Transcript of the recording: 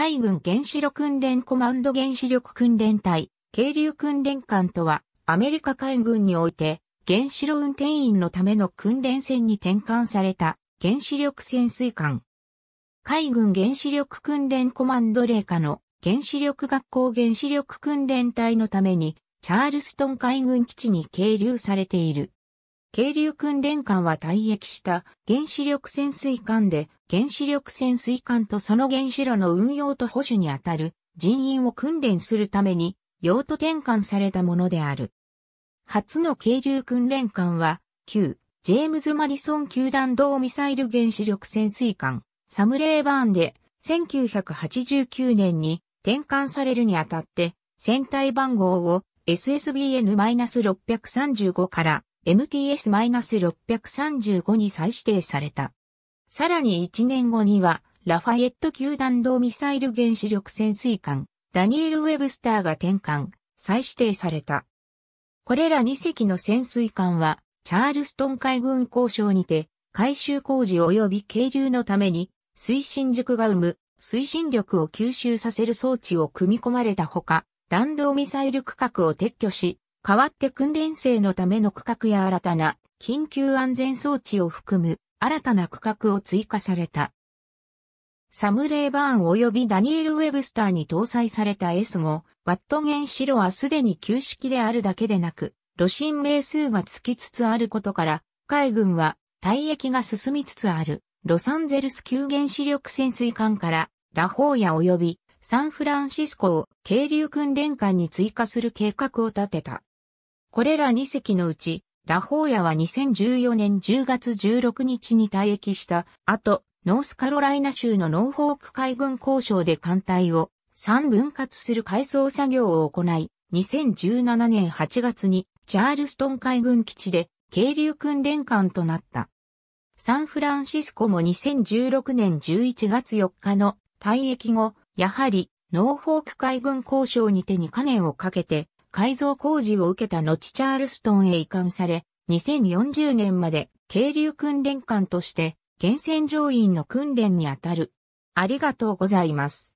海軍原子力訓練コマンド原子力訓練隊、軽流訓練艦とは、アメリカ海軍において、原子炉運転員のための訓練船に転換された原子力潜水艦。海軍原子力訓練コマンド霊下の原子力学校原子力訓練隊のために、チャールストン海軍基地に係留されている。軽流訓練艦は退役した原子力潜水艦で原子力潜水艦とその原子炉の運用と保守にあたる人員を訓練するために用途転換されたものである。初の軽流訓練艦は旧ジェームズ・マディソン球弾道ミサイル原子力潜水艦サムレーバーンで1989年に転換されるにあたって船体番号を SSBN-635 から MTS-635 に再指定された。さらに1年後には、ラファエット級弾道ミサイル原子力潜水艦、ダニエル・ウェブスターが転換、再指定された。これら2隻の潜水艦は、チャールストン海軍交渉にて、改修工事及び渓流のために、推進軸が生む、推進力を吸収させる装置を組み込まれたほか、弾道ミサイル区画を撤去し、代わって訓練生のための区画や新たな緊急安全装置を含む新たな区画を追加された。サム・レイバーン及びダニエル・ウェブスターに搭載された S5、ワット原子炉はすでに旧式であるだけでなく、炉心名数がつきつつあることから、海軍は退役が進みつつある、ロサンゼルス級原子力潜水艦から、ラホーヤ及びサンフランシスコを渓流訓練艦に追加する計画を立てた。これら2隻のうち、ラホーヤは2014年10月16日に退役した後、ノースカロライナ州のノーフォーク海軍交渉で艦隊を3分割する改装作業を行い、2017年8月にチャールストン海軍基地で渓流訓練艦となった。サンフランシスコも2016年11月4日の退役後、やはりノーフォーク海軍交渉にて2カ年をかけて改造工事を受けた後チャールストンへ移管され、2040年まで渓流訓練官として、厳選乗員の訓練にあたる。ありがとうございます。